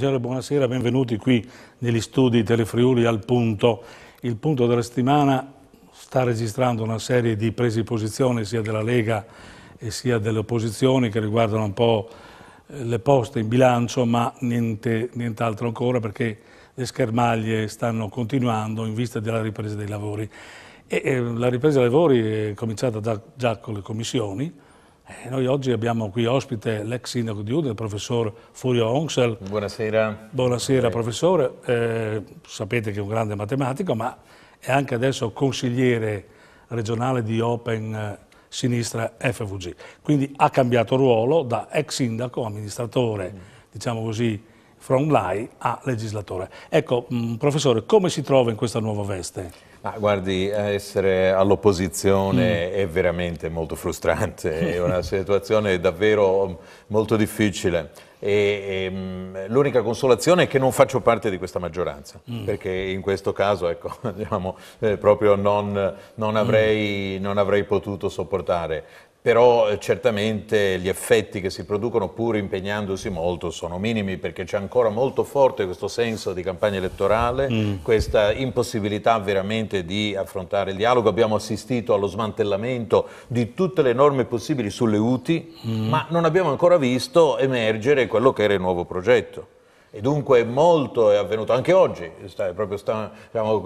Piacere, buonasera, benvenuti qui negli studi Telefriuli al punto. Il punto della settimana sta registrando una serie di prese di posizione sia della Lega e sia delle opposizioni che riguardano un po' eh, le poste in bilancio, ma nient'altro niente ancora perché le schermaglie stanno continuando in vista della ripresa dei lavori. E, eh, la ripresa dei lavori è cominciata da, già con le commissioni, eh, noi oggi abbiamo qui ospite l'ex sindaco di Udine, il professor Furio Onxel. Buonasera. Buonasera okay. professore, eh, sapete che è un grande matematico, ma è anche adesso consigliere regionale di Open eh, Sinistra FVG. Quindi ha cambiato ruolo da ex sindaco, amministratore, mm. diciamo così, from LAI a legislatore. Ecco, mh, mm, professore, come si trova in questa nuova veste? Ma guardi, essere all'opposizione mm. è veramente molto frustrante, è una situazione davvero mm, molto difficile. E, mm, l'unica consolazione è che non faccio parte di questa maggioranza, mm. perché in questo caso ecco, diciamo, eh, proprio non, non, avrei, mm. non, avrei, potuto sopportare però eh, certamente gli effetti che si producono pur impegnandosi molto sono minimi perché c'è ancora molto forte questo senso di campagna elettorale, mm. questa impossibilità veramente di affrontare il dialogo. Abbiamo assistito allo smantellamento di tutte le norme possibili sulle UTI, mm. ma non abbiamo ancora visto emergere quello che era il nuovo progetto. E dunque molto è avvenuto anche oggi, proprio sta, diciamo,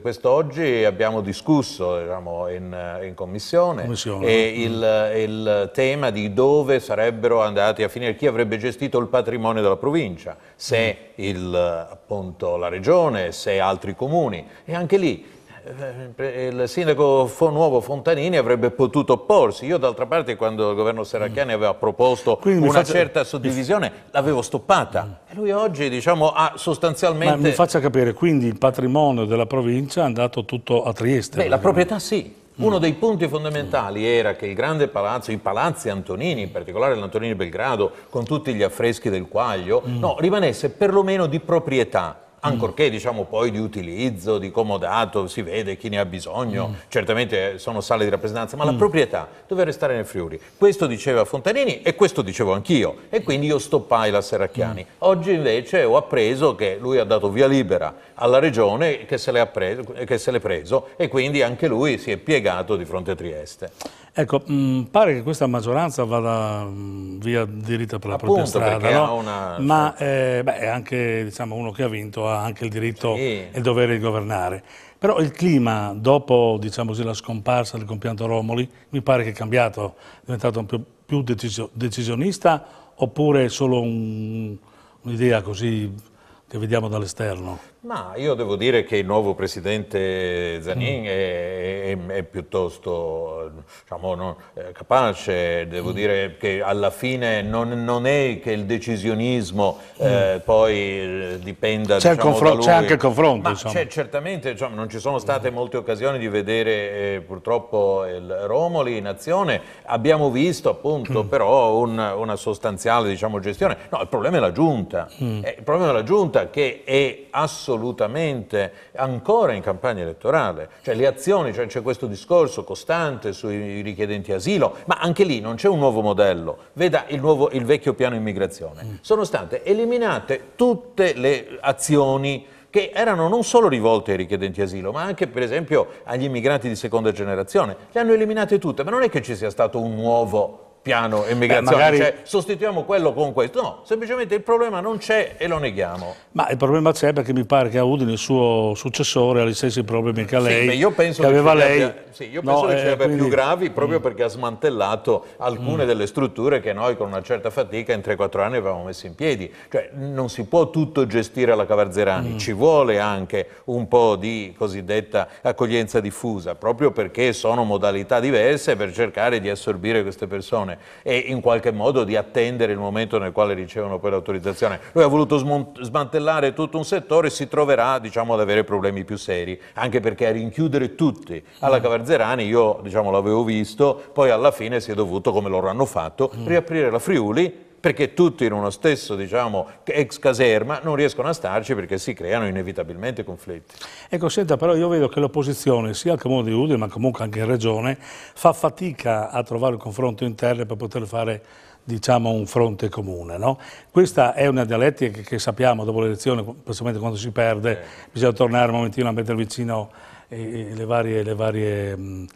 quest'oggi abbiamo discusso diciamo, in, in, commissione, commissione. E il, il, tema di dove sarebbero andati a finire, chi avrebbe gestito il patrimonio della provincia, se mm. il, appunto, la regione, se altri comuni. E anche lì eh, eh, il sindaco Nuovo Fontanini avrebbe potuto opporsi. Io d'altra parte quando il governo Serracchiani aveva proposto Quindi una faccia... certa suddivisione l'avevo stoppata. Mm. E lui oggi diciamo, ha sostanzialmente... Ma mi faccia capire, quindi il patrimonio della provincia è andato tutto a Trieste? Beh, la eh? proprietà sì. Mm. Uno dei punti fondamentali era che il grande palazzo, i palazzi Antonini, in particolare l'Antonini Belgrado, con tutti gli affreschi del Quaglio, mm. no, rimanesse perlomeno di proprietà ancorché diciamo poi di utilizzo, di comodato, si vede chi ne ha bisogno, mm. certamente sono sale di rappresentanza, ma mm. la proprietà doveva restare nel Friuli. Questo diceva Fontanini e questo dicevo anch'io e quindi io stoppai la Serracchiani. Mm. Oggi invece ho appreso che lui ha dato via libera alla regione che se l'è preso, preso e quindi anche lui si è piegato di fronte a Trieste. Ecco, mh, mm, pare che questa maggioranza vada mh, mm, via diritta per la Appunto, propria strada, no? una... ma eh, beh, anche diciamo, uno che ha vinto ha anche il diritto sì. e il dovere di governare. Però il clima, dopo diciamo così, la scomparsa del compianto Romoli, mi pare che è cambiato, è diventato più, più decisio, decisionista oppure solo un'idea un così che vediamo dall'esterno? Ma io devo dire che il nuovo presidente Zanin mm. è, è, è piuttosto diciamo, no, eh, capace, devo dire che alla fine non, non è che il decisionismo eh, mm. poi eh, dipenda c'è diciamo, da lui. C'è anche il confronto. certamente diciamo, non ci sono state molte occasioni di vedere eh, purtroppo il Romoli in azione, abbiamo visto appunto mm. però un, una sostanziale diciamo, gestione. No, il problema è la giunta, mm. Eh, il problema è la giunta che è assolutamente ancora in campagna elettorale, cioè le azioni, cioè c'è questo discorso costante sui richiedenti asilo, ma anche lì non c'è un nuovo modello, veda il, nuovo, il vecchio piano immigrazione. Mm. Sono state eliminate tutte le azioni che erano non solo rivolte ai richiedenti asilo, ma anche per esempio agli immigrati di seconda generazione. Le hanno eliminate tutte, ma non è che ci sia stato un nuovo modello piano eh, immigrazione, magari... cioè, sostituiamo quello con questo. No, semplicemente il problema non c'è e lo neghiamo. Ma il problema c'è perché mi pare che a Udine il suo successore ha gli stessi problemi che lei. Sì, io penso che, aveva lei. Abbia, sì, io penso no, che eh, ce ne abbia quindi... più gravi proprio mm. perché ha smantellato alcune mm. delle strutture che noi con una certa fatica in 3-4 anni avevamo messo in piedi. Cioè, non si può tutto gestire alla Cavarzerani, mm. ci vuole anche un po' di cosiddetta accoglienza diffusa, proprio perché sono modalità diverse per cercare di assorbire queste persone e in qualche modo di attendere il momento nel quale ricevono poi l'autorizzazione. Lui ha voluto smantellare tutto un settore e si troverà diciamo, ad avere problemi più seri, anche perché a rinchiudere tutti alla Cavarzerani, io diciamo, l'avevo visto, poi alla fine si è dovuto, come loro hanno fatto, mm. riaprire la Friuli perché tutti in uno stesso diciamo, ex caserma non riescono a starci perché si creano inevitabilmente conflitti. Ecco, senta, però io vedo che l'opposizione, sia al Comune di Udine, ma comunque anche in Regione, fa fatica a trovare il confronto interno per poter fare diciamo, un fronte comune. No? Questa è una dialettica che, che sappiamo dopo l'elezione, specialmente quando si perde, eh. bisogna tornare un momentino a mettere vicino eh, le varie... Le varie mh,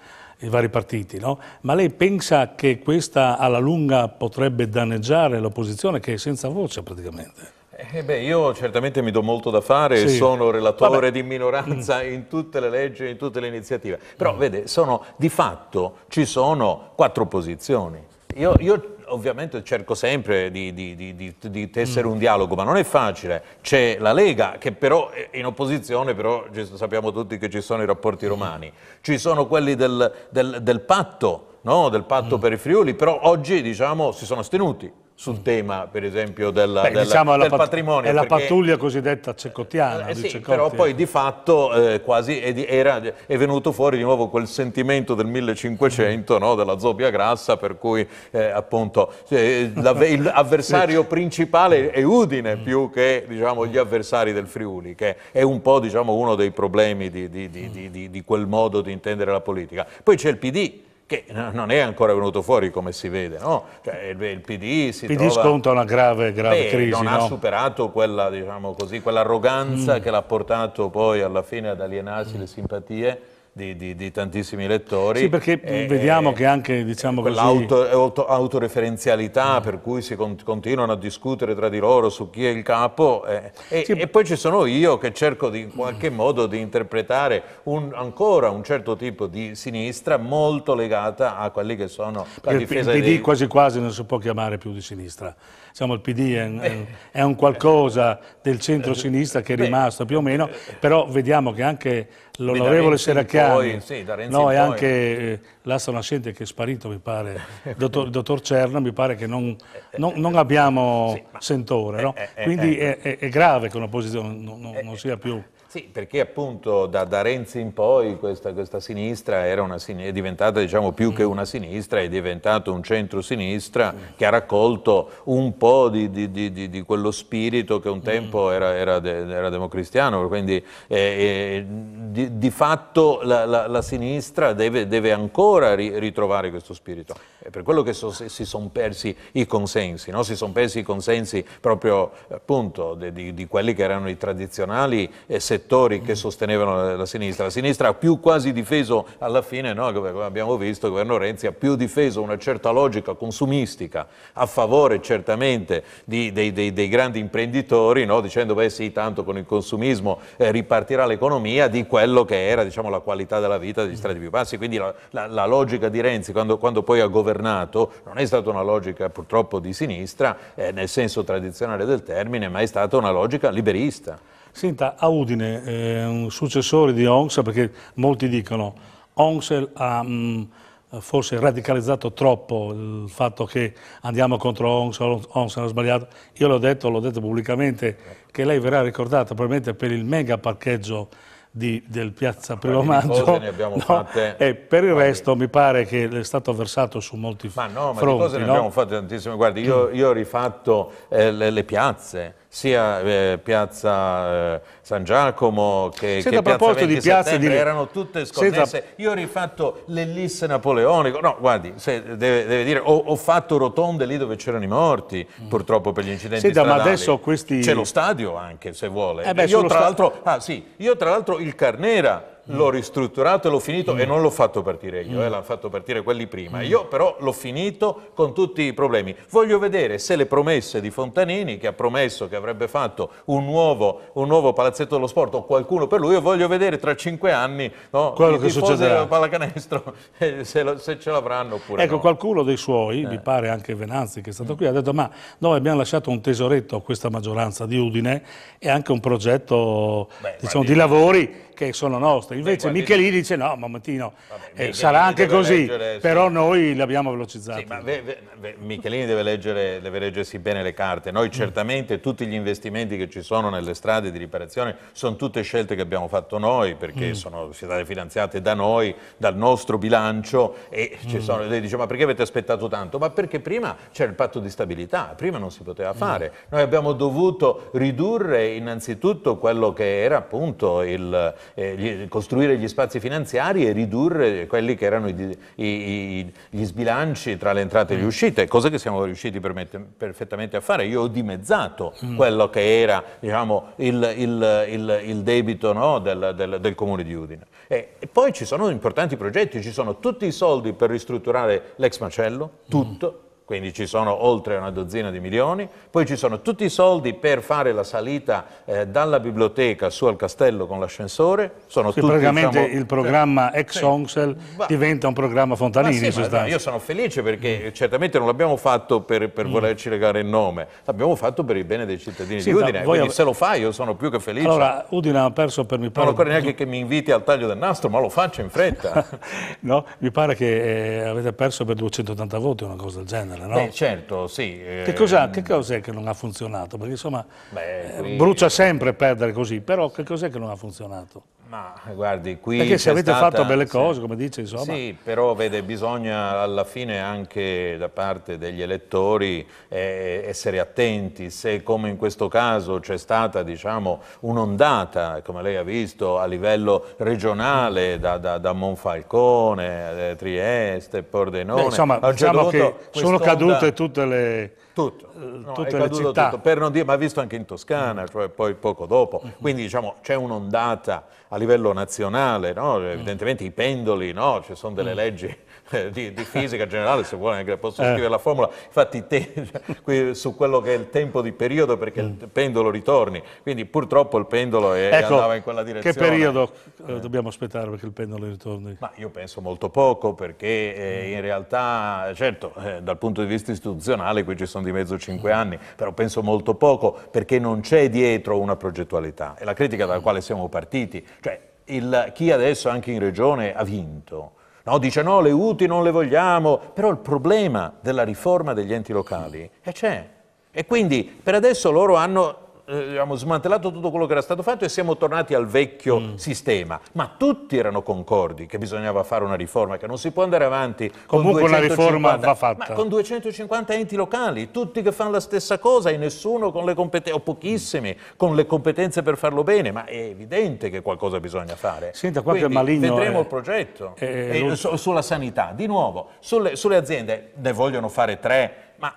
i vari partiti, no? ma lei pensa che questa alla lunga potrebbe danneggiare l'opposizione che è senza voce praticamente? Eh beh, io certamente mi do molto da fare, sì. sono relatore Vabbè. di minoranza mm. in tutte le leggi, in tutte le iniziative, però mm. vede, sono, di fatto ci sono quattro posizioni io, io, ovviamente cerco sempre di, di, di, di, tessere mm. un dialogo, ma non è facile. C'è la Lega che però è in opposizione, però sappiamo tutti che ci sono i rapporti mm. romani, ci sono quelli del, del, del patto, no? del patto mm. per i Friuli, però oggi diciamo, si sono astenuti sul tema, per esempio, della, Beh, della, diciamo del pat- patrimonio. È la perché, pattuglia cosiddetta cecottiana. Eh, eh sì, però poi di fatto eh, quasi è, era, è, venuto fuori di nuovo quel sentimento del 1500, mm. no, della zoppia grassa, per cui eh, appunto eh, l'avversario principale è Udine mm. più che diciamo, gli avversari del Friuli, che è un po' diciamo, uno dei problemi di, di, di, di quel modo di intendere la politica. Poi c'è il PD che non è ancora venuto fuori come si vede, no? cioè, il, il, PD si PD trova, sconta una grave, grave beh, crisi, non no? ha superato quella, diciamo così, quell'arroganza mm. che l'ha portato poi alla fine ad alienarsi mm. le simpatie di, di, di, tantissimi lettori. Sì, perché eh, vediamo che anche diciamo l'autoreferenzialità eh, auto, mm. per cui si con, continuano a discutere tra di loro su chi è il capo eh, e, sì. e, poi ci sono io che cerco di, in qualche mm. modo di interpretare un, ancora un certo tipo di sinistra molto legata a quelli che sono la difesa il PD dei... quasi quasi non si può chiamare più di sinistra. Diciamo, il PD è, è un qualcosa del centro-sinistra che è rimasto più o meno, eh, eh, però vediamo che anche l'onorevole Seracchiani, sì, no, e anche eh, l'asta nascente che è sparito, mi pare, il dottor, dottor, Cerna, mi pare che non, non, non abbiamo sì, ma, sentore. No? Quindi è, è, è, grave che una posizione non, non sia più sì, perché appunto da, da Renzi in poi questa, questa sinistra una, è diventata diciamo, più che una sinistra, è diventato un centro-sinistra che ha raccolto un po' di, di, di, di quello spirito che un tempo mm. era, era, de, era democristiano, quindi eh, eh di, fatto la, la, la sinistra deve, deve, ancora ritrovare questo spirito. È per quello che so, si sono persi i consensi, no? si sono persi i consensi proprio appunto di, quelli che erano i tradizionali eh, settori settori che sostenevano la sinistra. La sinistra ha più quasi difeso, alla fine, no, come abbiamo visto, il governo Renzi ha più difeso una certa logica consumistica a favore certamente di, dei, dei, dei, grandi imprenditori, no, dicendo beh sì, tanto con il consumismo eh, ripartirà l'economia, di quello che era diciamo, la qualità della vita degli mm. strati più bassi. Quindi la, la, la logica di Renzi, quando, quando, poi ha governato, non è stata una logica purtroppo di sinistra, eh, nel senso tradizionale del termine, ma è stata una logica liberista. Senta, a Udine, eh, un successore di Ongs, perché molti dicono che Ongs eh, ha mh, mm, forse radicalizzato troppo il fatto che andiamo contro Ongs, Ongs ha sbagliato. Io l'ho detto, l'ho detto pubblicamente, che lei verrà ricordata probabilmente per il mega parcheggio di, del piazza Primo Maggio no, e per il resto mi pare che è stato versato su molti fronti ma no, ma fronti, cose ne no? abbiamo fatte tantissime guardi io, io ho rifatto eh, le, le, piazze sia eh, piazza eh, San Giacomo che, Senta, che piazza 20 di piazze di... erano tutte scommesse. Senta... Io ho rifatto l'ellisse napoleonico, no guardi, deve, deve, dire, ho, ho, fatto rotonde lì dove c'erano i morti, mm. purtroppo per gli incidenti Senta, stradali. ma adesso questi... C'è lo stadio anche, se vuole. Eh beh, io, tra sta... ah, sì, io tra l'altro il Carnera l'ho ristrutturato e l'ho finito mm. e non l'ho fatto partire io, eh, mm. eh, l'hanno fatto partire quelli prima. Mm. Io però l'ho finito con tutti i problemi. Voglio vedere se le promesse di Fontanini, che ha promesso che avrebbe fatto un nuovo, un nuovo palazzetto dello sport o qualcuno per lui, io voglio vedere tra cinque anni no, quello che succederà. della pallacanestro eh, se, lo, se, ce l'avranno oppure Ecco, no. qualcuno dei suoi, eh. mi pare anche Venanzi che è stato mm. qui, ha detto ma noi abbiamo lasciato un tesoretto a questa maggioranza di Udine e anche un progetto Beh, diciamo, di lavori che sono nostre. Invece Beh, Michelini dice no, Mamontino Vabbè, eh, sarà anche così, leggere, però sì. noi l'abbiamo velocizzato. Sì, ma ve, ve, Michelini deve, leggere, deve, leggersi bene le carte. Noi mm. certamente mm. tutti gli investimenti che ci sono nelle strade di riparazione sono tutte scelte che abbiamo fatto noi, perché mm. sono state finanziate da noi, dal nostro bilancio e mm. sono, lei dice ma perché avete aspettato tanto? Ma perché prima c'era il patto di stabilità, prima non si poteva mm. fare. Noi abbiamo dovuto ridurre innanzitutto quello che era appunto il eh, costruire gli spazi finanziari e ridurre quelli che erano i, i, i, gli sbilanci tra le entrate e le mm. uscite, cosa che siamo riusciti perfettamente a fare. Io ho dimezzato mm. quello che era diciamo, il, il, il, il, debito no, del, del, del, comune di Udine. E, e poi ci sono importanti progetti, ci sono tutti i soldi per ristrutturare l'ex macello, mm. tutto. Mm quindi ci sono oltre una dozzina di milioni, poi ci sono tutti i soldi per fare la salita eh, dalla biblioteca su al castello con l'ascensore, sono sì, tutti, praticamente diciamo, il programma ex sì, Onxel ma, diventa un programma Fontanini sì, in sostanza. Io sono felice perché certamente non l'abbiamo fatto per, per mm. volerci legare il nome, l'abbiamo fatto per il bene dei cittadini di Udine, quindi se lo fai io sono più che felice. Allora Udine ha perso per mi pare... Non occorre neanche che mi inviti al taglio del nastro, ma lo faccio in fretta. no, mi pare che eh, avete perso per 280 voti o una cosa del genere funziona, no? Beh, certo, sì. Eh, mm. Che, cos'è che, cos che non ha funzionato? Perché insomma Beh, eh, qui... brucia sempre perdere così, però che cos'è che non ha funzionato? Ma guardi, qui. Perché se avete stata, fatto belle cose, sì, come dice, insomma. Sì, però vede, bisogna alla fine anche da parte degli elettori eh, essere attenti. Se, come in questo caso, c'è stata diciamo, un'ondata, come lei ha visto, a livello regionale, da, da, da Monfalcone, eh, Trieste, Pordenone. Beh, insomma, certo diciamo che sono cadute tutte le. Tutto. Eh, no, tutte le città. Tutto, per non dire, ma visto anche in Toscana, cioè poi poco dopo. Mm. Quindi diciamo c'è un'ondata a livello nazionale, no? Mm. evidentemente i pendoli, no? ci sono delle mm. leggi di, di, fisica generale, se vuole anche posso eh. scrivere la formula, infatti te, su quello che è il tempo di periodo perché il mm. pendolo ritorni, quindi purtroppo il pendolo è, ecco, andava in quella direzione. Che periodo eh. eh dobbiamo aspettare perché il pendolo ritorni? Ma io penso molto poco perché eh, mm. in realtà, certo, eh, dal punto di vista istituzionale qui ci sono di mezzo cinque mm. anni, però penso molto poco perché non c'è dietro una progettualità, è la critica dalla quale siamo partiti, cioè il, chi adesso anche in regione ha vinto, No, dice no, le UTI non le vogliamo, però il problema della riforma degli enti locali è eh, c'è. E quindi per adesso loro hanno eh, abbiamo smantellato tutto quello che era stato fatto e siamo tornati al vecchio mm. sistema. Ma tutti erano concordi che bisognava fare una riforma, che non si può andare avanti. Comunque con 250, una riforma va fatta. Ma con 250 enti locali, tutti che fanno la stessa cosa e nessuno con le competenze, o pochissimi, con le competenze per farlo bene, ma è evidente che qualcosa bisogna fare. Senta, qua Quindi, maligno vedremo è... Eh, il progetto è... Eh, è... sulla sanità, di nuovo, sulle, sulle aziende ne vogliono fare tre, ma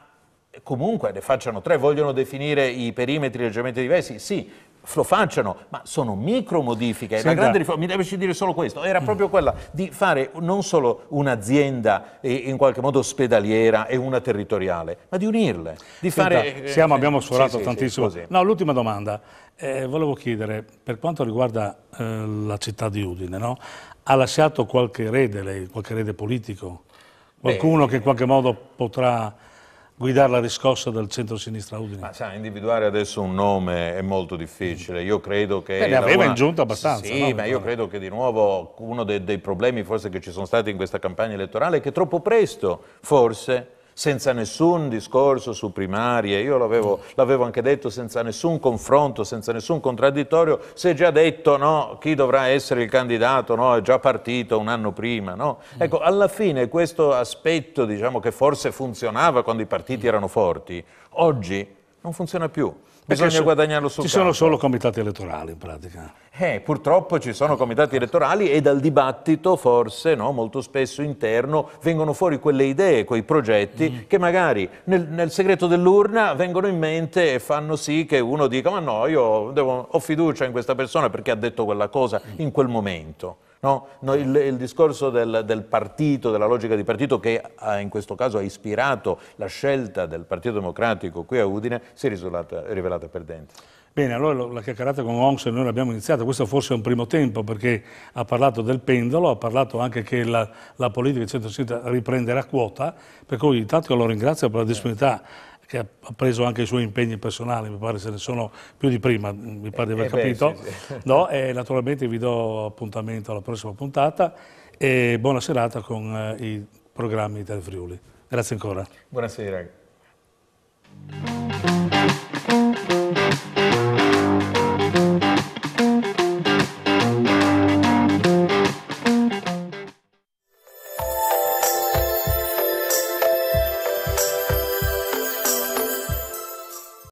comunque ne facciano tre, vogliono definire i perimetri leggermente diversi, sì, lo facciano, ma sono micro modifiche. Senta. La grande riforma, mi devi dire solo questo, era mm. proprio quella di fare non solo un'azienda in qualche modo ospedaliera e una territoriale, ma di unirle. Di Senta, fare... siamo, eh, abbiamo sforato sì, tantissimo. Sì, no, l'ultima domanda, eh, volevo chiedere, per quanto riguarda eh, la città di Udine, no? ha lasciato qualche erede qualche erede politico? Qualcuno Beh, che in qualche modo potrà guidare la riscossa del centro-sinistra Udine. Ma sa, individuare adesso un nome è molto difficile, io credo che... Beh, ne aveva in giunta abbastanza. Sì, no, ma io credo che di nuovo uno dei, dei problemi forse che ci sono stati in questa campagna elettorale è che troppo presto forse senza nessun discorso su primarie, io l'avevo, anche detto senza nessun confronto, senza nessun contraddittorio, si è già detto no, chi dovrà essere il candidato, no, è già partito un anno prima. No? Mm. Ecco, alla fine questo aspetto diciamo, che forse funzionava quando i partiti erano forti, oggi non funziona più. Bisogna Perché guadagnarlo sul Ci campo. sono solo comitati elettorali in pratica. Eh, purtroppo ci sono comitati elettorali e dal dibattito forse no, molto spesso interno vengono fuori quelle idee, quei progetti mm. che magari nel, nel, segreto dell'urna vengono in mente e fanno sì che uno dica ma no io devo, ho fiducia in questa persona perché ha detto quella cosa mm. in quel momento. No? No, il, il, discorso del, del, partito, della logica di partito che ha, in questo caso ha ispirato la scelta del Partito Democratico qui a Udine si è risolata, rivelata perdente. Bene, allora la chiacchierata con Ongs noi l'abbiamo iniziata, questo forse è un primo tempo perché ha parlato del pendolo, ha parlato anche che la, la politica di centro-sinistra riprenderà quota, per cui intanto lo ringrazio per la disponibilità che ha preso anche i suoi impegni personali, mi pare se ne sono più di prima, mm, mi pare di aver eh capito. Beh, sì, sì. No? E naturalmente vi do appuntamento alla prossima puntata e buona serata con eh, i programmi del Friuli. Grazie ancora. Buonasera.